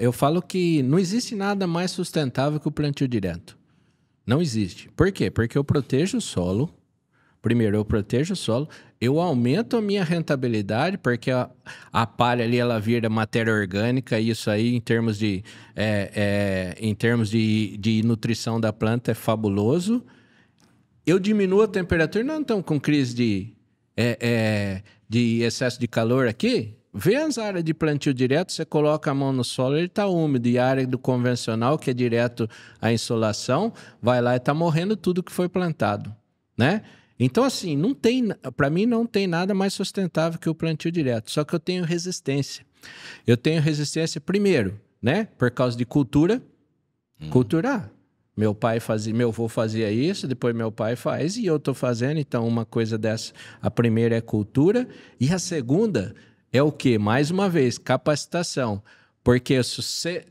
Eu falo que não existe nada mais sustentável que o plantio direto. Não existe. Por quê? Porque eu protejo o solo. Primeiro, eu protejo o solo, eu aumento a minha rentabilidade, porque a, a palha ali ela vira matéria orgânica, e isso aí, em termos de, é, é, em termos de, de nutrição da planta, é fabuloso. Eu diminuo a temperatura, não estamos com crise de, é, é de excesso de calor aqui? Vê as áreas de plantio direto, você coloca a mão no solo, ele está úmido. E a área do convencional, que é direto à insolação, vai lá e está morrendo tudo que foi plantado, né? Então, assim, não tem, para mim, não tem nada mais sustentável que o plantio direto. Só que eu tenho resistência. Eu tenho resistência, primeiro, né? Por causa de cultura. Hum. Culturar. Ah, meu pai fazia, meu avô fazia isso, depois meu pai faz e eu estou fazendo. Então, uma coisa dessa. A primeira é cultura. E a segunda é o que? Mais uma vez, capacitação. Porque se você,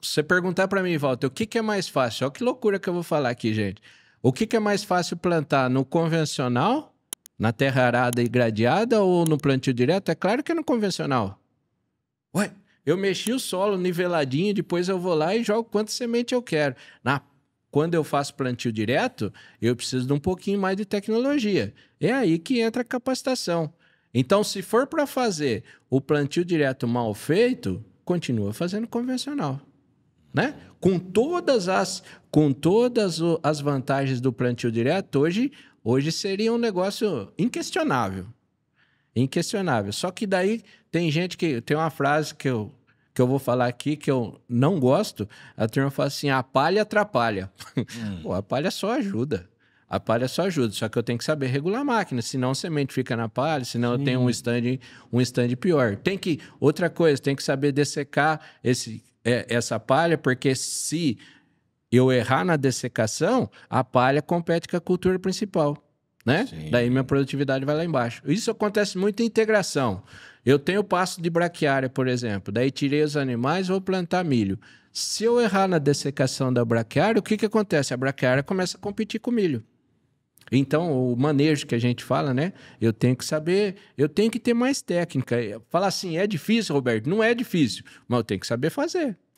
você perguntar para mim, Walter, o que, que é mais fácil? Olha que loucura que eu vou falar aqui, gente. O que, que é mais fácil plantar no convencional, na terra arada e gradeada ou no plantio direto? É claro que é no convencional. Ué, eu mexi o solo niveladinho, depois eu vou lá e jogo quantas semente eu quero. Na quando eu faço plantio direto, eu preciso de um pouquinho mais de tecnologia. É aí que entra a capacitação. Então, se for para fazer o plantio direto mal feito, continua fazendo convencional, né? Com todas as com todas as vantagens do plantio direto, hoje hoje seria um negócio inquestionável. Inquestionável. Só que daí tem gente que tem uma frase que eu que eu vou falar aqui que eu não gosto, a turma fala assim: a palha atrapalha. Hum. Pô, a palha só ajuda. A palha só ajuda, só que eu tenho que saber regular a máquina, senão a semente fica na palha, senão Sim. eu tenho um stand, um stand pior. Tem que, outra coisa, tem que saber dessecar esse, é, essa palha, porque se eu errar na dessecação, a palha compete com a cultura principal, né? Sim. Daí minha produtividade vai lá embaixo. Isso acontece muito em integração. Eu tenho pasto de braquiária, por exemplo, daí tirei os animais, vou plantar milho. Se eu errar na dessecação da braquiária, o que, que acontece? A braquiária começa a competir com o milho. Então, o manejo que a gente fala, né? Eu tenho que saber, eu tenho que ter mais técnica. Falar assim, é difícil, Roberto? Não é difícil, mas eu tenho que saber fazer.